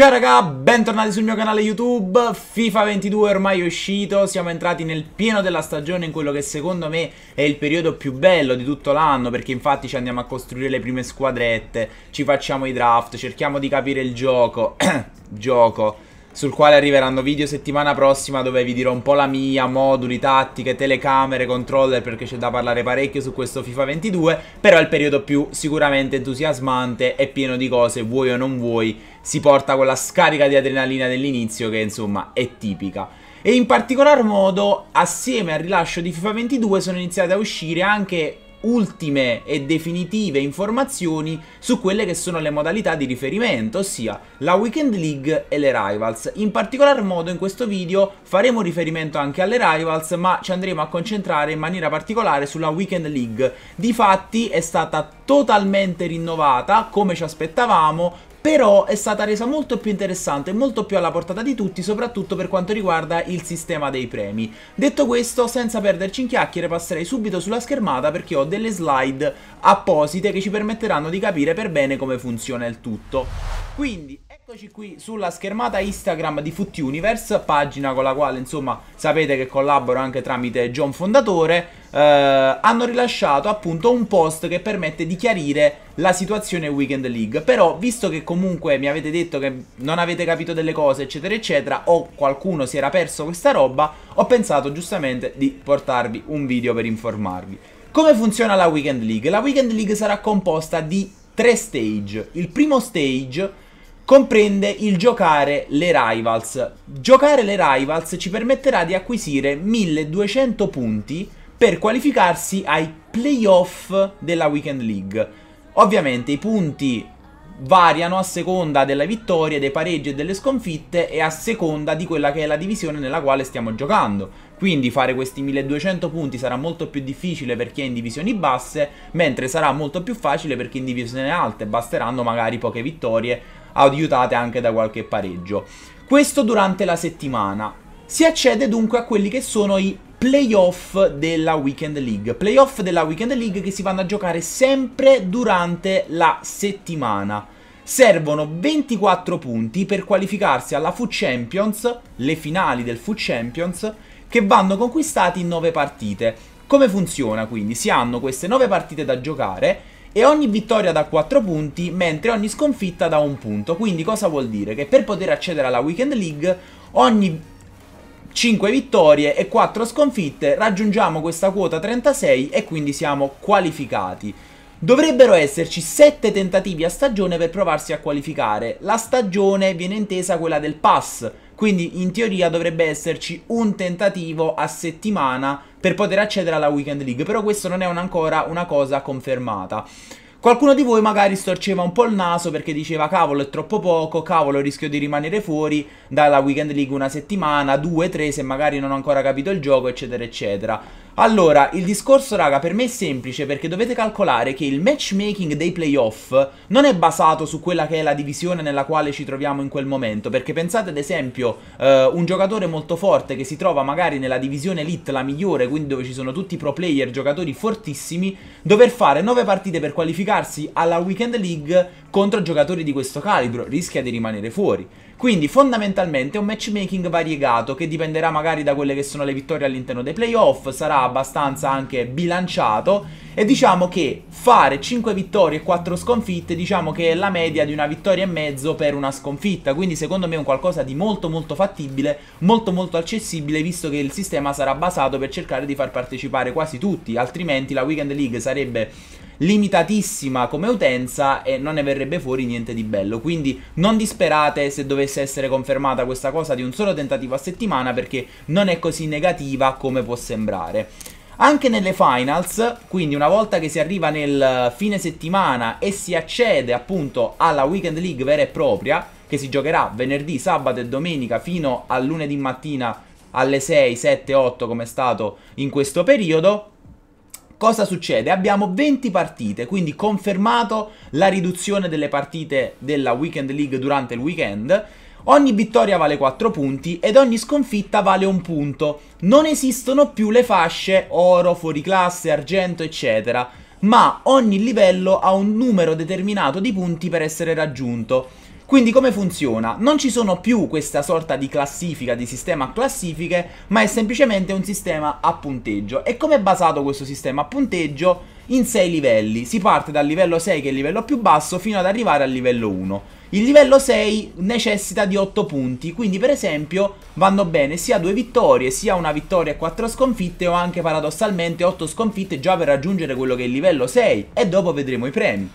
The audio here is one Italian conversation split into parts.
Ciao raga, bentornati sul mio canale YouTube, FIFA 22 è ormai è uscito, siamo entrati nel pieno della stagione in quello che secondo me è il periodo più bello di tutto l'anno perché infatti ci andiamo a costruire le prime squadrette, ci facciamo i draft, cerchiamo di capire il gioco, gioco sul quale arriveranno video settimana prossima dove vi dirò un po' la mia, moduli, tattiche, telecamere, controller perché c'è da parlare parecchio su questo FIFA 22, però è il periodo più sicuramente entusiasmante e pieno di cose, vuoi o non vuoi, si porta quella scarica di adrenalina dell'inizio che insomma è tipica. E in particolar modo, assieme al rilascio di FIFA 22 sono iniziate a uscire anche ultime e definitive informazioni su quelle che sono le modalità di riferimento, ossia la Weekend League e le Rivals. In particolar modo in questo video faremo riferimento anche alle Rivals, ma ci andremo a concentrare in maniera particolare sulla Weekend League. Difatti è stata totalmente rinnovata, come ci aspettavamo, però è stata resa molto più interessante e molto più alla portata di tutti, soprattutto per quanto riguarda il sistema dei premi. Detto questo, senza perderci in chiacchiere, passerei subito sulla schermata perché ho delle slide apposite che ci permetteranno di capire per bene come funziona il tutto. Quindi... Eccoci qui sulla schermata Instagram di Futti Universe, pagina con la quale insomma sapete che collaboro anche tramite John Fondatore, eh, hanno rilasciato appunto un post che permette di chiarire la situazione Weekend League, però visto che comunque mi avete detto che non avete capito delle cose eccetera eccetera o qualcuno si era perso questa roba, ho pensato giustamente di portarvi un video per informarvi. Come funziona la Weekend League? La Weekend League sarà composta di tre stage. Il primo stage comprende il giocare le Rivals. Giocare le Rivals ci permetterà di acquisire 1200 punti per qualificarsi ai playoff della Weekend League. Ovviamente i punti variano a seconda delle vittorie, dei pareggi e delle sconfitte e a seconda di quella che è la divisione nella quale stiamo giocando quindi fare questi 1200 punti sarà molto più difficile per chi è in divisioni basse, mentre sarà molto più facile per chi è in divisioni alte, basteranno magari poche vittorie, aiutate anche da qualche pareggio. Questo durante la settimana. Si accede dunque a quelli che sono i playoff della Weekend League. Playoff della Weekend League che si vanno a giocare sempre durante la settimana. Servono 24 punti per qualificarsi alla Food Champions, le finali del Food Champions, che vanno conquistati in 9 partite. Come funziona quindi? Si hanno queste 9 partite da giocare e ogni vittoria da 4 punti, mentre ogni sconfitta da un punto. Quindi cosa vuol dire? Che per poter accedere alla Weekend League, ogni 5 vittorie e 4 sconfitte raggiungiamo questa quota 36 e quindi siamo qualificati. Dovrebbero esserci 7 tentativi a stagione per provarsi a qualificare. La stagione viene intesa quella del pass, quindi in teoria dovrebbe esserci un tentativo a settimana per poter accedere alla Weekend League, però questo non è un ancora una cosa confermata. Qualcuno di voi magari storceva un po' il naso perché diceva cavolo è troppo poco, cavolo rischio di rimanere fuori dalla Weekend League una settimana, due, tre se magari non ho ancora capito il gioco eccetera eccetera. Allora, il discorso, raga, per me è semplice perché dovete calcolare che il matchmaking dei playoff non è basato su quella che è la divisione nella quale ci troviamo in quel momento. Perché pensate, ad esempio, eh, un giocatore molto forte che si trova magari nella divisione elite, la migliore, quindi dove ci sono tutti i pro player, giocatori fortissimi, dover fare 9 partite per qualificarsi alla Weekend League contro giocatori di questo calibro, rischia di rimanere fuori. Quindi fondamentalmente è un matchmaking variegato che dipenderà magari da quelle che sono le vittorie all'interno dei playoff, sarà abbastanza anche bilanciato e diciamo che fare 5 vittorie e 4 sconfitte diciamo che è la media di una vittoria e mezzo per una sconfitta, quindi secondo me è un qualcosa di molto molto fattibile, molto molto accessibile visto che il sistema sarà basato per cercare di far partecipare quasi tutti, altrimenti la Weekend League sarebbe limitatissima come utenza e non ne verrebbe fuori niente di bello. Quindi non disperate se dovesse essere confermata questa cosa di un solo tentativo a settimana perché non è così negativa come può sembrare. Anche nelle finals, quindi una volta che si arriva nel fine settimana e si accede appunto alla Weekend League vera e propria, che si giocherà venerdì, sabato e domenica fino a lunedì mattina alle 6, 7, 8 come è stato in questo periodo, cosa succede? Abbiamo 20 partite, quindi confermato la riduzione delle partite della Weekend League durante il weekend. Ogni vittoria vale 4 punti ed ogni sconfitta vale un punto. Non esistono più le fasce oro, fuoriclasse, argento, eccetera, ma ogni livello ha un numero determinato di punti per essere raggiunto. Quindi come funziona? Non ci sono più questa sorta di classifica, di sistema a classifiche, ma è semplicemente un sistema a punteggio. E come è basato questo sistema a punteggio? In 6 livelli. Si parte dal livello 6 che è il livello più basso fino ad arrivare al livello 1. Il livello 6 necessita di 8 punti, quindi per esempio vanno bene sia due vittorie, sia una vittoria e 4 sconfitte o anche paradossalmente 8 sconfitte già per raggiungere quello che è il livello 6 e dopo vedremo i premi.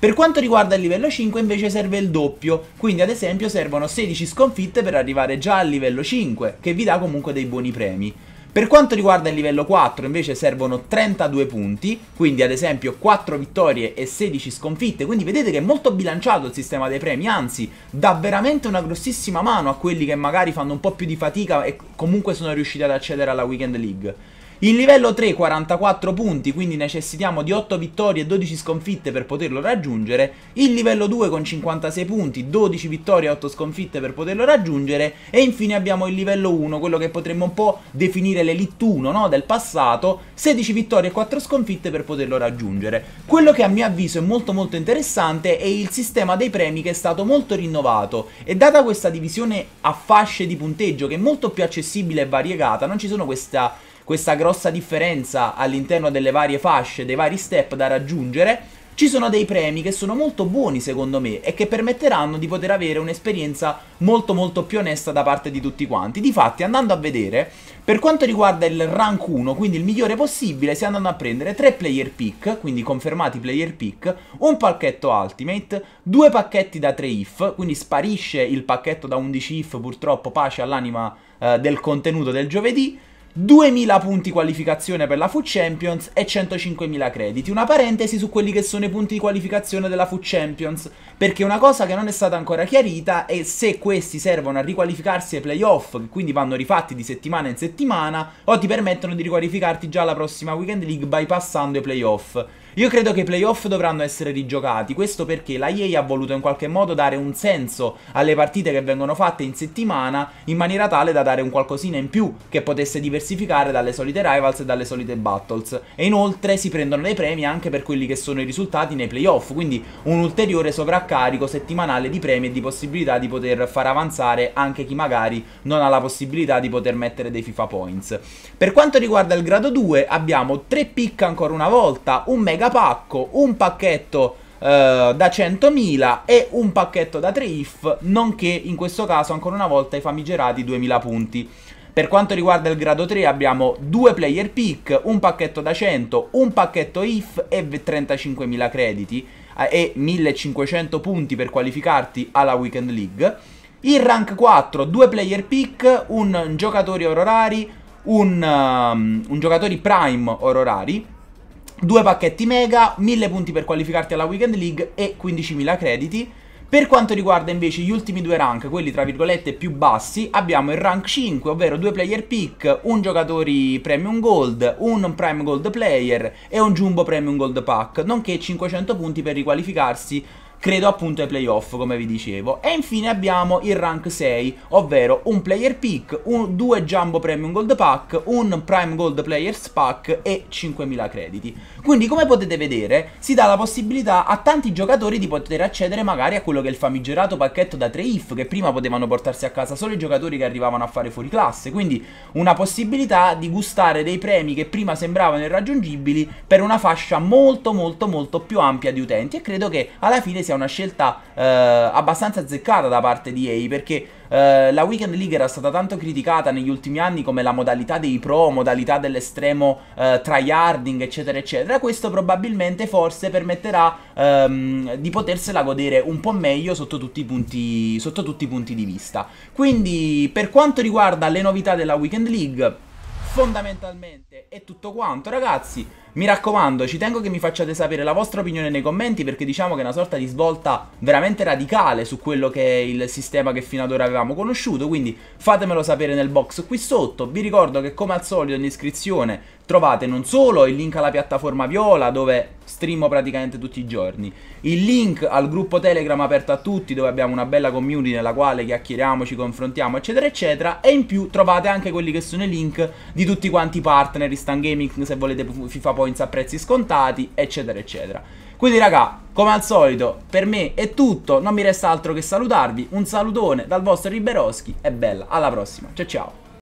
Per quanto riguarda il livello 5 invece serve il doppio, quindi ad esempio servono 16 sconfitte per arrivare già al livello 5, che vi dà comunque dei buoni premi. Per quanto riguarda il livello 4 invece servono 32 punti, quindi ad esempio 4 vittorie e 16 sconfitte, quindi vedete che è molto bilanciato il sistema dei premi, anzi dà veramente una grossissima mano a quelli che magari fanno un po' più di fatica e comunque sono riusciti ad accedere alla Weekend League. Il livello 3, 44 punti, quindi necessitiamo di 8 vittorie e 12 sconfitte per poterlo raggiungere. Il livello 2 con 56 punti, 12 vittorie e 8 sconfitte per poterlo raggiungere. E infine abbiamo il livello 1, quello che potremmo un po' definire l'Elite 1 no? del passato, 16 vittorie e 4 sconfitte per poterlo raggiungere. Quello che a mio avviso è molto molto interessante è il sistema dei premi che è stato molto rinnovato e data questa divisione a fasce di punteggio che è molto più accessibile e variegata, non ci sono questa questa grossa differenza all'interno delle varie fasce, dei vari step da raggiungere, ci sono dei premi che sono molto buoni secondo me e che permetteranno di poter avere un'esperienza molto molto più onesta da parte di tutti quanti. Difatti andando a vedere, per quanto riguarda il rank 1, quindi il migliore possibile, si andranno a prendere 3 player pick, quindi confermati player pick, un pacchetto ultimate, due pacchetti da 3 if, quindi sparisce il pacchetto da 11 if purtroppo pace all'anima eh, del contenuto del giovedì, 2.000 punti qualificazione per la FUT Champions e 105.000 crediti. Una parentesi su quelli che sono i punti di qualificazione della FUT Champions, perché una cosa che non è stata ancora chiarita è se questi servono a riqualificarsi ai playoff, che quindi vanno rifatti di settimana in settimana, o ti permettono di riqualificarti già alla prossima Weekend League bypassando i playoff. Io credo che i playoff dovranno essere rigiocati, questo perché la EA ha voluto in qualche modo dare un senso alle partite che vengono fatte in settimana in maniera tale da dare un qualcosina in più che potesse diversificare dalle solite rivals e dalle solite battles. E inoltre si prendono dei premi anche per quelli che sono i risultati nei playoff, quindi un ulteriore sovraccarico settimanale di premi e di possibilità di poter far avanzare anche chi magari non ha la possibilità di poter mettere dei FIFA points. Per quanto riguarda il grado 2 abbiamo 3 pick ancora una volta, un mega pacco, un pacchetto eh, da 100.000 e un pacchetto da 3 if, nonché in questo caso ancora una volta i famigerati 2.000 punti. Per quanto riguarda il grado 3 abbiamo due player pick, un pacchetto da 100, un pacchetto if e 35.000 crediti eh, e 1500 punti per qualificarti alla Weekend League. Il rank 4, due player pick, un giocatore ororari, un, um, un giocatore prime ororari due pacchetti mega, 1000 punti per qualificarti alla Weekend League e 15.000 crediti. Per quanto riguarda invece gli ultimi due rank, quelli tra virgolette più bassi, abbiamo il rank 5, ovvero due player pick, un giocatore premium gold, un prime gold player e un jumbo premium gold pack, nonché 500 punti per riqualificarsi credo appunto ai playoff come vi dicevo. E infine abbiamo il rank 6, ovvero un player pick, un, due jumbo premium gold pack, un prime gold players pack e 5000 crediti. Quindi come potete vedere si dà la possibilità a tanti giocatori di poter accedere magari a quello che è il famigerato pacchetto da 3 if che prima potevano portarsi a casa solo i giocatori che arrivavano a fare fuori classe. Quindi una possibilità di gustare dei premi che prima sembravano irraggiungibili per una fascia molto molto molto più ampia di utenti e credo che alla fine sia sia una scelta eh, abbastanza azzeccata da parte di EA perché eh, la Weekend League era stata tanto criticata negli ultimi anni come la modalità dei pro, modalità dell'estremo eh, tryharding eccetera eccetera. Questo probabilmente forse permetterà ehm, di potersela godere un po' meglio sotto tutti, i punti, sotto tutti i punti di vista. Quindi per quanto riguarda le novità della Weekend League fondamentalmente è tutto quanto ragazzi mi raccomando ci tengo che mi facciate sapere la vostra opinione nei commenti perché diciamo che è una sorta di svolta veramente radicale su quello che è il sistema che fino ad ora avevamo conosciuto quindi fatemelo sapere nel box qui sotto vi ricordo che come al solito in descrizione trovate non solo il link alla piattaforma viola dove streamo praticamente tutti i giorni. Il link al gruppo Telegram aperto a tutti, dove abbiamo una bella community nella quale chiacchieriamo, ci confrontiamo, eccetera, eccetera. E in più trovate anche quelli che sono i link di tutti quanti i partner, Stan Gaming, se volete FIFA Points a prezzi scontati, eccetera, eccetera. Quindi raga, come al solito, per me è tutto, non mi resta altro che salutarvi, un salutone dal vostro Riberoschi e bella, alla prossima, ciao ciao!